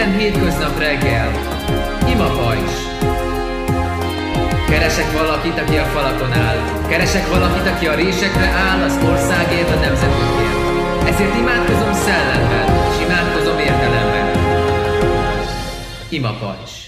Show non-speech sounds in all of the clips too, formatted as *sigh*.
Minden hétköznap reggel. Ima pajzs. Keresek valakit, aki a falakon áll. Keresek valakit, aki a résekre áll az országért, a nemzetünkért. Ezért imádkozom szellemben, és imádkozom értelemben. Ima pajzs.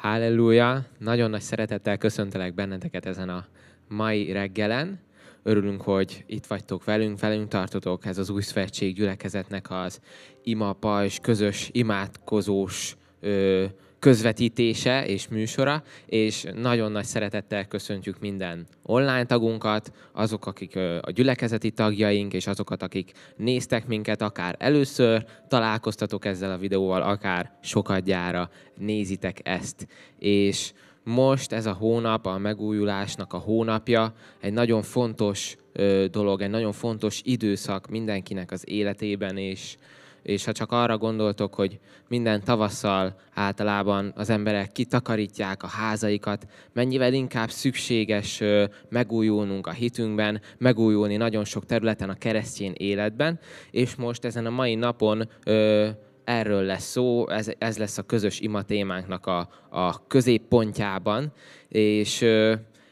Halleluja! Nagyon nagy szeretettel köszöntelek benneteket ezen a mai reggelen. Örülünk, hogy itt vagytok velünk, velünk tartotok. Ez az új szövetség gyülekezetnek az ima és közös imádkozós ö, közvetítése és műsora, és nagyon nagy szeretettel köszöntjük minden online tagunkat, azok, akik a gyülekezeti tagjaink, és azokat, akik néztek minket akár először, találkoztatok ezzel a videóval, akár sokadjára nézitek ezt. És most ez a hónap, a megújulásnak a hónapja egy nagyon fontos ö, dolog, egy nagyon fontos időszak mindenkinek az életében, és, és ha csak arra gondoltok, hogy minden tavasszal általában az emberek kitakarítják a házaikat, mennyivel inkább szükséges ö, megújulnunk a hitünkben, megújulni nagyon sok területen a keresztény életben, és most ezen a mai napon ö, erről lesz szó, ez, ez lesz a közös ima témánknak a, a középpontjában, és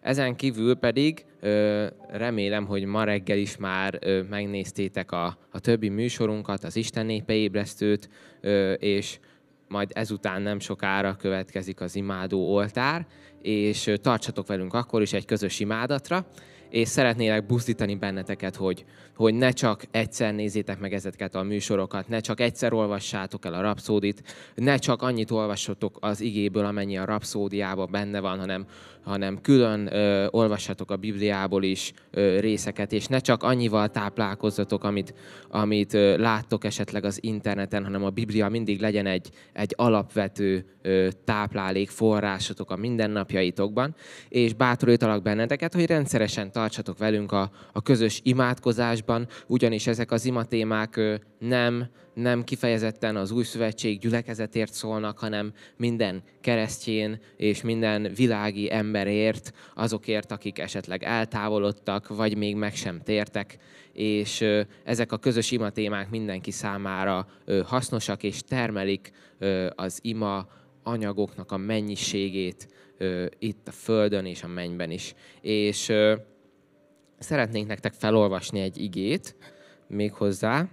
ezen kívül pedig remélem, hogy ma reggel is már megnéztétek a, a többi műsorunkat, az Isten népe ébresztőt, és majd ezután nem sokára következik az imádó oltár, és tartsatok velünk akkor is egy közös imádatra, és szeretnélek buzdítani benneteket, hogy, hogy ne csak egyszer nézzétek meg ezeket a műsorokat, ne csak egyszer olvassátok el a rapszódit, ne csak annyit olvassatok az igéből, amennyi a rapszódiában benne van, hanem hanem külön ö, olvassatok a Bibliából is ö, részeket, és ne csak annyival táplálkozzatok, amit, amit ö, láttok esetleg az interneten, hanem a Biblia mindig legyen egy, egy alapvető ö, táplálék, forrásotok a mindennapjaitokban, és bátorítalak benneteket, hogy rendszeresen tartsatok velünk a, a közös imádkozásban, ugyanis ezek az imatémák ö, nem nem kifejezetten az új szövetség gyülekezetért szólnak, hanem minden keresztjén és minden világi emberért, azokért, akik esetleg eltávolodtak, vagy még meg sem tértek, és ezek a közös ima témák mindenki számára hasznosak, és termelik az ima anyagoknak a mennyiségét itt a Földön és a mennyben is. És szeretnénk nektek felolvasni egy igét, méghozzá,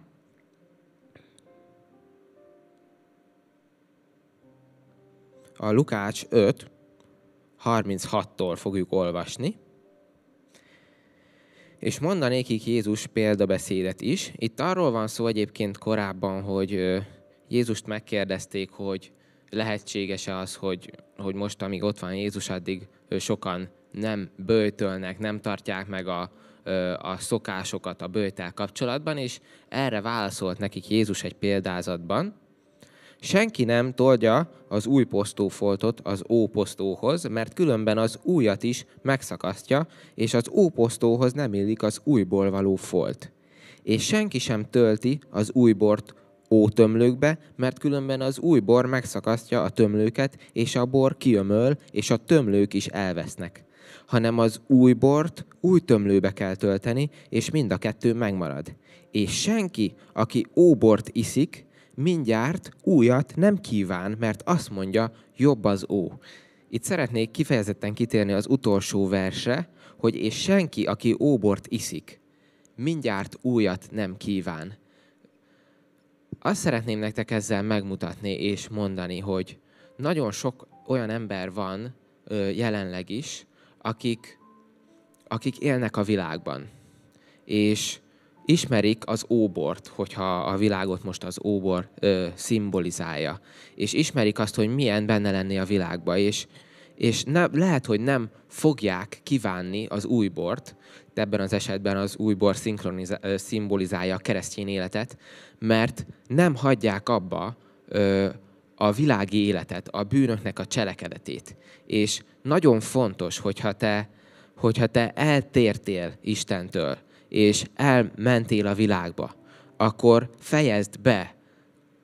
a Lukács 5, 36-tól fogjuk olvasni, és így Jézus példabeszédet is. Itt arról van szó egyébként korábban, hogy Jézust megkérdezték, hogy lehetséges-e az, hogy, hogy most, amíg ott van Jézus, addig sokan nem bőtölnek, nem tartják meg a, a szokásokat a bőtel kapcsolatban, és erre válaszolt nekik Jézus egy példázatban, Senki nem tolja az új posztófoltot az óposztóhoz, mert különben az újat is megszakasztja, és az óposztóhoz nem illik az újból való folt. És senki sem tölti az új bort ótömlőkbe, mert különben az új bor megszakasztja a tömlőket, és a bor kiömöl, és a tömlők is elvesznek hanem az új bort új tömlőbe kell tölteni, és mind a kettő megmarad. És senki, aki óbort iszik, mindjárt újat nem kíván, mert azt mondja, jobb az ó. Itt szeretnék kifejezetten kitérni az utolsó verse, hogy és senki, aki óbort iszik, mindjárt újat nem kíván. Azt szeretném nektek ezzel megmutatni és mondani, hogy nagyon sok olyan ember van jelenleg is, akik, akik élnek a világban. És ismerik az óbort, hogyha a világot most az óbor ö, szimbolizálja, és ismerik azt, hogy milyen benne lenni a világba, és, és ne, lehet, hogy nem fogják kívánni az új bort, de ebben az esetben az új bor szimbolizálja a keresztény életet, mert nem hagyják abba ö, a világi életet, a bűnöknek a cselekedetét. És nagyon fontos, hogyha te, hogyha te eltértél Istentől, és elmentél a világba, akkor fejezd be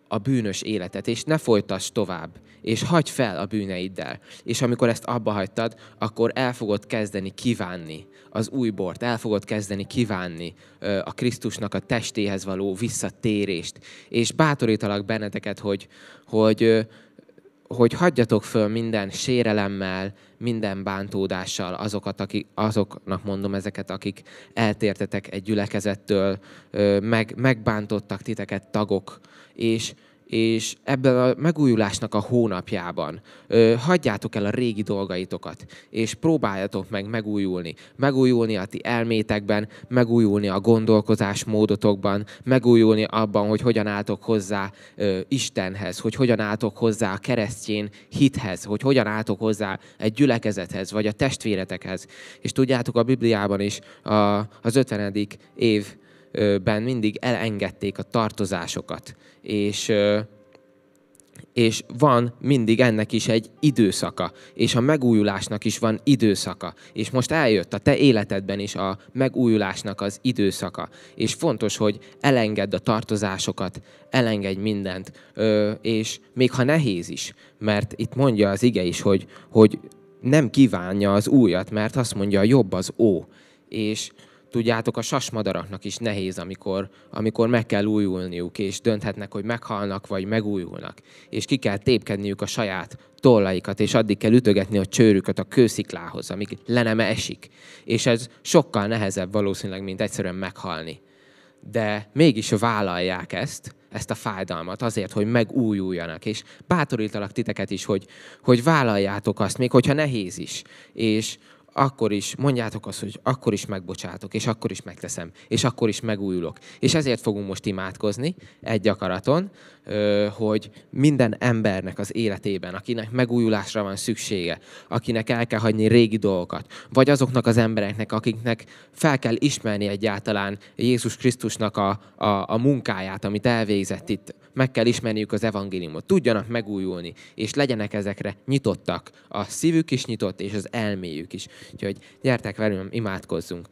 a bűnös életet, és ne folytass tovább, és hagyd fel a bűneiddel. És amikor ezt abba hagytad, akkor el fogod kezdeni kívánni az új bort, el fogod kezdeni kívánni a Krisztusnak a testéhez való visszatérést. És bátorítalak benneteket, hogy, hogy hogy hagyjatok föl minden sérelemmel, minden bántódással azokat, aki, azoknak mondom ezeket, akik eltértetek egy gyülekezettől, meg, megbántottak titeket tagok, és és ebben a megújulásnak a hónapjában ö, hagyjátok el a régi dolgaitokat, és próbáljatok meg megújulni. Megújulni a ti elmétekben, megújulni a gondolkozásmódotokban, megújulni abban, hogy hogyan álltok hozzá ö, Istenhez, hogy hogyan álltok hozzá a keresztjén hithez, hogy hogyan álltok hozzá egy gyülekezethez, vagy a testvéretekhez. És tudjátok, a Bibliában is a, az 50. év ben mindig elengedték a tartozásokat, és és van mindig ennek is egy időszaka, és a megújulásnak is van időszaka. És most eljött a te életedben is a megújulásnak az időszaka. És fontos, hogy elengedd a tartozásokat, elengedj mindent, és még ha nehéz is, mert itt mondja az ige is, hogy, hogy nem kívánja az újat, mert azt mondja, jobb az ó. És Tudjátok, a sasmadaraknak is nehéz, amikor, amikor meg kell újulniuk, és dönthetnek, hogy meghalnak vagy megújulnak, és ki kell tépkedniük a saját tollaikat, és addig kell ütögetni a csőrüket a kősziklához, amíg leneme esik. És ez sokkal nehezebb valószínűleg, mint egyszerűen meghalni. De mégis vállalják ezt, ezt a fájdalmat azért, hogy megújuljanak. És bátorítalak titeket is, hogy, hogy vállaljátok azt, még hogyha nehéz is. És akkor is mondjátok azt, hogy akkor is megbocsátok, és akkor is megteszem, és akkor is megújulok. És ezért fogunk most imádkozni egy akaraton, hogy minden embernek az életében, akinek megújulásra van szüksége, akinek el kell hagyni régi dolgokat, vagy azoknak az embereknek, akiknek fel kell ismerni egyáltalán Jézus Krisztusnak a, a, a munkáját, amit elvégzett itt, meg kell ismerniük az evangéliumot, tudjanak megújulni, és legyenek ezekre nyitottak. A szívük is nyitott, és az elméjük is. Úgyhogy gyertek velünk, imádkozzunk.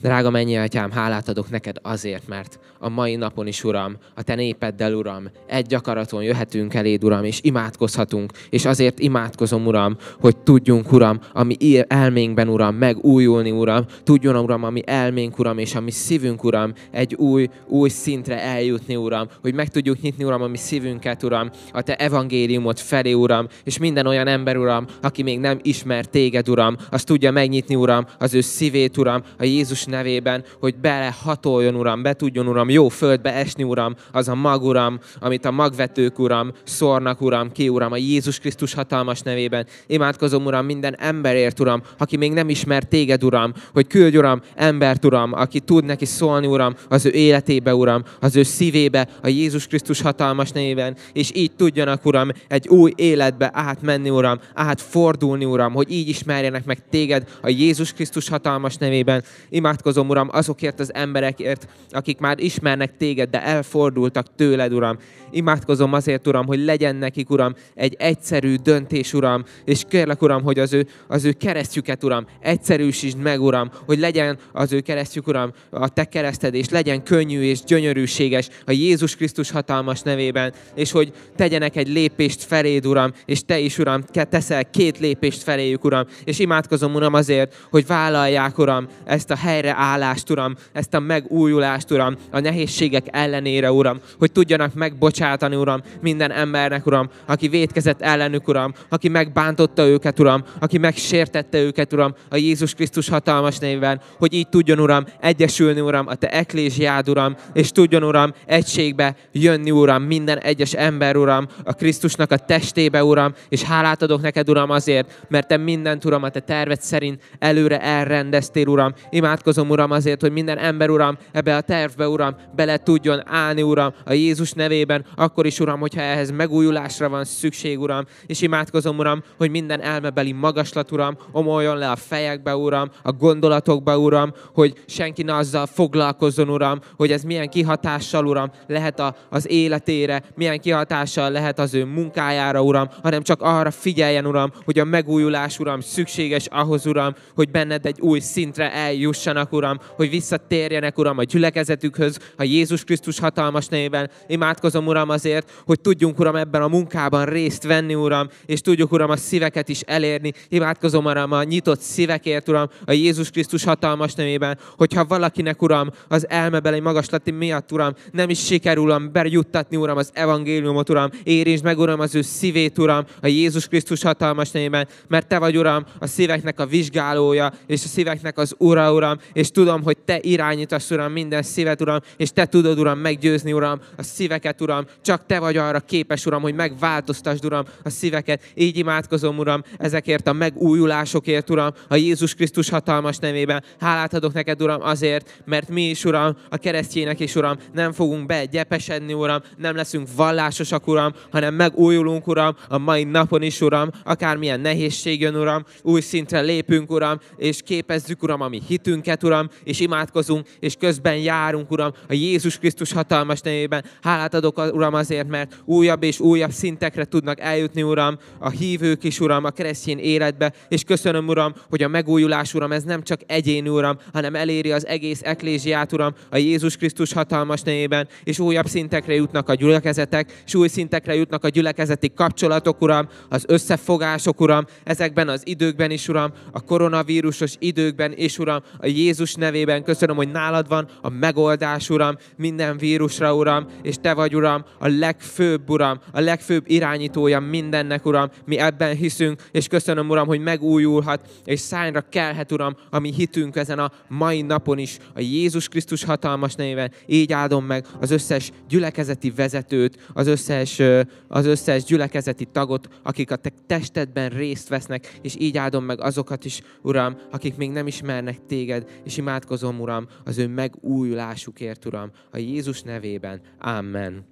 Drága mennyi atyám, hálát adok neked azért, mert a mai napon is, Uram, a te népeddel, Uram, egy akaraton jöhetünk eléd, Uram, és imádkozhatunk, és azért imádkozom, Uram, hogy tudjunk, Uram, ami elménkben, Uram, megújulni, Uram, tudjon, Uram, ami elménk, Uram, és ami szívünk, Uram, egy új, új szintre eljutni, Uram, hogy meg tudjuk nyitni, Uram, ami szívünket, Uram, a te evangéliumot felé, Uram, és minden olyan ember, Uram, aki még nem ismer téged, Uram, azt tudja megnyitni, Uram, az ő szívét, Uram, a Jézus nevében, hogy belehatoljon, Uram, be tudjon, Uram, jó földbe esni, Uram, az a mag, Uram, amit a magvetők, Uram, szórnak, Uram, ki, Uram, a Jézus Krisztus hatalmas nevében. Imádkozom, Uram, minden emberért, Uram, aki még nem ismer téged, Uram, hogy küldj, Uram, embert, Uram, aki tud neki szólni, Uram, az ő életébe, Uram, az ő szívébe, a Jézus Krisztus hatalmas nevében, és így tudjanak, Uram, egy új életbe átmenni, Uram, átfordulni, Uram, hogy így ismerjenek meg téged, a Jézus Krisztus hatalmas nevében. Imádkozom, Uram, azokért az emberekért, akik már ismernek téged, de elfordultak tőled, Uram. Imádkozom azért, Uram, hogy legyen nekik, Uram, egy egyszerű döntés, Uram, és kérlek, Uram, hogy az ő, az ő keresztjüket, Uram, egyszerűsítsd meg, Uram, hogy legyen az ő keresztjük, Uram, a te kereszted, és legyen könnyű és gyönyörűséges a Jézus Krisztus hatalmas nevében, és hogy tegyenek egy lépést feléd, Uram, és te is, Uram, teszel két lépést feléjük, Uram, és imádkozom, Uram, azért, hogy vállalják, Uram, ezt a helyreállást, Uram, ezt a megújulást, Uram, a nehézségek ellenére, Uram, hogy tudjanak megbocsátani, Uram, minden embernek, Uram, aki vétkezett ellenük, Uram, aki megbántotta őket, Uram, aki megsértette őket, Uram, a Jézus Krisztus hatalmas névben, hogy így tudjon, Uram, egyesülni, Uram, a Te eklésiád, Uram, és tudjon, Uram, egységbe jönni, Uram, minden egyes ember, Uram, a Krisztusnak a testébe, Uram, és hálát adok neked, Uram, azért, mert Te mindent, Uram, a Te terved szerint szerint előre elrendeztél, Uram. Imádkozom, Uram, azért, hogy minden ember, Uram, ebbe a tervbe, Uram, bele tudjon állni, Uram, a Jézus nevében, akkor is, Uram, hogyha ehhez megújulásra van szükség, Uram. És imádkozom, Uram, hogy minden elmebeli magaslat, Uram, omoljon le a fejekbe, Uram, a gondolatokba, Uram, hogy senki ne azzal foglalkozzon, Uram, hogy ez milyen kihatással, Uram, lehet a, az életére, milyen kihatással lehet az ő munkájára, Uram, hanem csak arra figyeljen, Uram, hogy a megújulás, Uram, szükséges ahhoz, Uram, hogy benned egy új szintre eljussanak, Uram, hogy visszatérjenek, Uram, a gyülekezetükhöz, a Jézus Krisztus hatalmas nevében. Imádkozom, Uram, azért, hogy tudjunk, Uram, ebben a munkában részt venni, Uram, és tudjuk, Uram, a szíveket is elérni. Imádkozom, Uram, a nyitott szívekért, Uram, a Jézus Krisztus hatalmas nevében, hogyha valakinek, Uram, az elmebeli magaslati miatt, Uram, nem is sikerül, Uram, bejuttatni, Uram, az evangéliumot, Uram, érintsd meg, Uram, az ő szívét, Uram, a Jézus Krisztus hatalmas nevében, mert Te vagy, Uram, a szíveknek a vizsgálója, és a szíveknek az Ura, Uram, és tudom, hogy Te irányítasz, Uram, minden szívet, Uram, és Te tudod, Uram, meggyőzni, Uram, a szíveket, Uram, csak Te vagy arra képes, Uram, hogy megváltoztasd, Uram, a szíveket. Így imádkozom, Uram, ezekért a megújulásokért, Uram, a Jézus Krisztus hatalmas nevében. Hálát adok neked, Uram, azért, mert mi is, Uram, a keresztjének is, Uram, nem fogunk begyepesedni, Uram, nem leszünk vallásosak, Uram, hanem megújulunk, Uram, a mai napon is, Uram, akármilyen nehézség jön, Uram, új szintre lép, ünnepünk, Uram, és képezzük, Uram, a mi hitünket, Uram, és imádkozunk, és közben járunk, Uram, a Jézus Krisztus hatalmas nevében. Hálát adok, Uram, azért, mert újabb és újabb szintekre tudnak eljutni, Uram, a hívők is, Uram, a keresztény életbe, és köszönöm, Uram, hogy a megújulás, Uram, ez nem csak egyéni, Uram, hanem eléri az egész eklésiát, Uram, a Jézus Krisztus hatalmas nevében, és újabb szintekre jutnak a gyülekezetek, és új szintekre jutnak a gyülekezeti kapcsolatok, Uram, az összefogások, Uram, ezekben az időkben is, Uram, a koronavírusos időkben, és Uram, a Jézus nevében köszönöm, hogy nálad van a megoldás, Uram, minden vírusra, Uram, és Te vagy, Uram, a legfőbb, Uram, a legfőbb irányítója mindennek, Uram. Mi ebben hiszünk, és köszönöm, Uram, hogy megújulhat, és szányra kelhet, Uram, ami hitünk ezen a mai napon is, a Jézus Krisztus hatalmas nevében Így áldom meg az összes gyülekezeti vezetőt, az összes, az összes gyülekezeti tagot, akik a te testedben részt vesznek, és így áldom meg azokat is, Uram, akik még nem ismernek téged, és imádkozom, Uram, az ő megújulásukért, Uram, a Jézus nevében. Amen.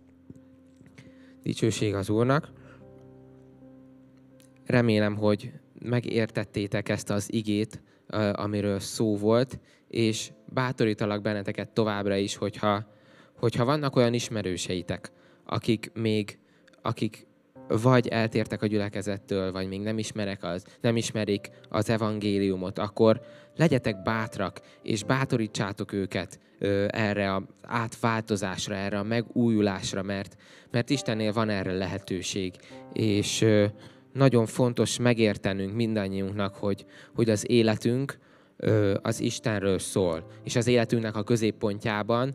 Dicsőség az Úrnak. Remélem, hogy megértettétek ezt az igét, amiről szó volt, és bátorítalak benneteket továbbra is, hogyha, hogyha vannak olyan ismerőseitek, akik még, akik vagy eltértek a gyülekezettől, vagy még nem ismerek az, nem ismerik az evangéliumot, akkor legyetek bátrak, és bátorítsátok őket ö, erre az átváltozásra, erre a megújulásra, mert, mert Istennél van erre lehetőség, és ö, nagyon fontos megértenünk mindannyiunknak, hogy, hogy az életünk az Istenről szól, és az életünknek a középpontjában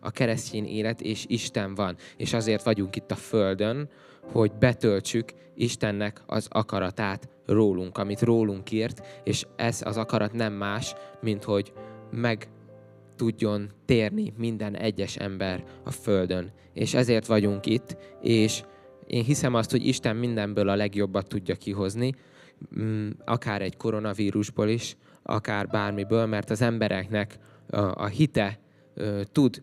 a keresztény élet és Isten van, és azért vagyunk itt a Földön, hogy betöltsük Istennek az akaratát rólunk, amit rólunk írt, és ez az akarat nem más, mint hogy meg tudjon térni minden egyes ember a Földön. És ezért vagyunk itt, és én hiszem azt, hogy Isten mindenből a legjobbat tudja kihozni, mm, akár egy koronavírusból is, akár bármiből, mert az embereknek a hite tud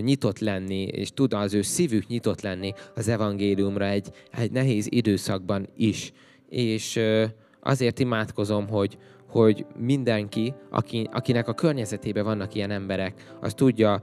nyitott lenni, és tud az ő szívük nyitott lenni az evangéliumra egy, egy nehéz időszakban is. És azért imádkozom, hogy, hogy mindenki, aki, akinek a környezetében vannak ilyen emberek, az tudja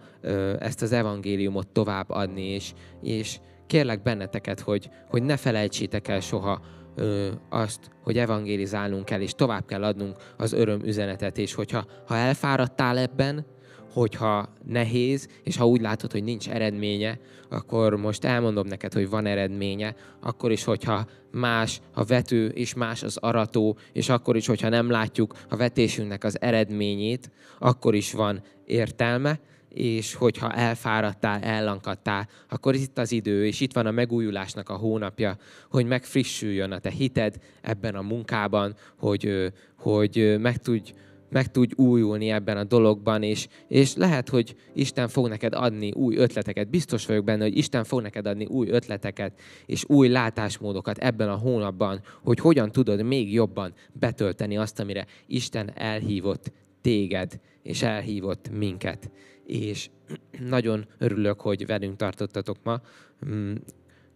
ezt az evangéliumot továbbadni, és, és kérlek benneteket, hogy, hogy ne felejtsétek el soha, ö, azt, hogy evangélizálnunk kell, és tovább kell adnunk az öröm üzenetet, és hogyha ha elfáradtál ebben, hogyha nehéz, és ha úgy látod, hogy nincs eredménye, akkor most elmondom neked, hogy van eredménye, akkor is, hogyha más a vető, és más az arató, és akkor is, hogyha nem látjuk a vetésünknek az eredményét, akkor is van értelme, és hogyha elfáradtál, ellankadtál, akkor itt az idő, és itt van a megújulásnak a hónapja, hogy megfrissüljön a te hited ebben a munkában, hogy, hogy meg tudj, meg tudj újulni ebben a dologban, és, és lehet, hogy Isten fog neked adni új ötleteket. Biztos vagyok benne, hogy Isten fog neked adni új ötleteket és új látásmódokat ebben a hónapban, hogy hogyan tudod még jobban betölteni azt, amire Isten elhívott téged, és elhívott minket. És *clears throat* nagyon örülök, hogy velünk tartottatok ma. Mm,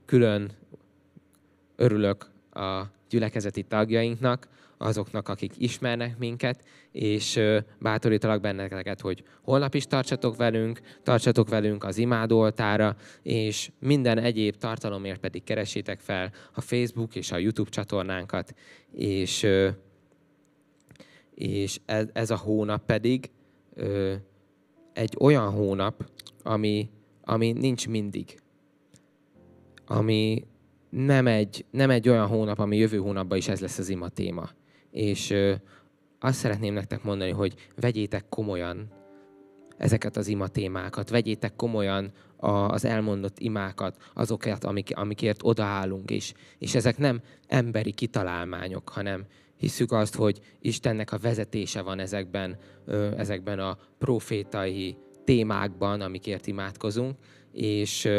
külön örülök a gyülekezeti tagjainknak, azoknak, akik ismernek minket, és bátorítalak benneteket, hogy holnap is tartsatok velünk, tartsatok velünk az imádoltára, és minden egyéb tartalomért pedig keresétek fel a Facebook és a YouTube csatornánkat, és és ez, ez a hónap pedig ö, egy olyan hónap, ami, ami nincs mindig. Ami nem egy, nem egy olyan hónap, ami jövő hónapban is ez lesz az ima téma. És ö, azt szeretném nektek mondani, hogy vegyétek komolyan ezeket az ima témákat, vegyétek komolyan a, az elmondott imákat, azokat, amik, amikért odaállunk, és, és ezek nem emberi kitalálmányok, hanem hiszük azt, hogy Istennek a vezetése van ezekben, ezekben a profétai témákban, amikért imádkozunk, és,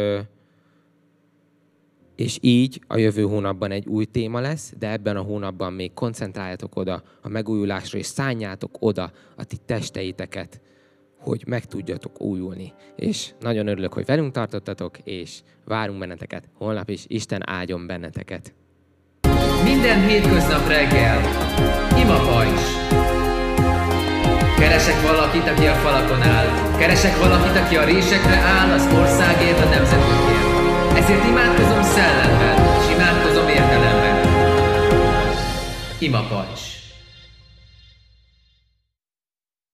és így a jövő hónapban egy új téma lesz, de ebben a hónapban még koncentráljatok oda a megújulásra, és szálljátok oda a ti testeiteket, hogy meg tudjatok újulni. És nagyon örülök, hogy velünk tartottatok, és várunk benneteket holnap is. Isten áldjon benneteket! Minden hétköznap reggel. Ima pajzs. Keresek valakit, aki a falakon áll. Keresek valakit, aki a résekre áll, az országért, a nemzetükért. Ezért imádkozom szellemben, és imádkozom értelemben. Ima pajzs.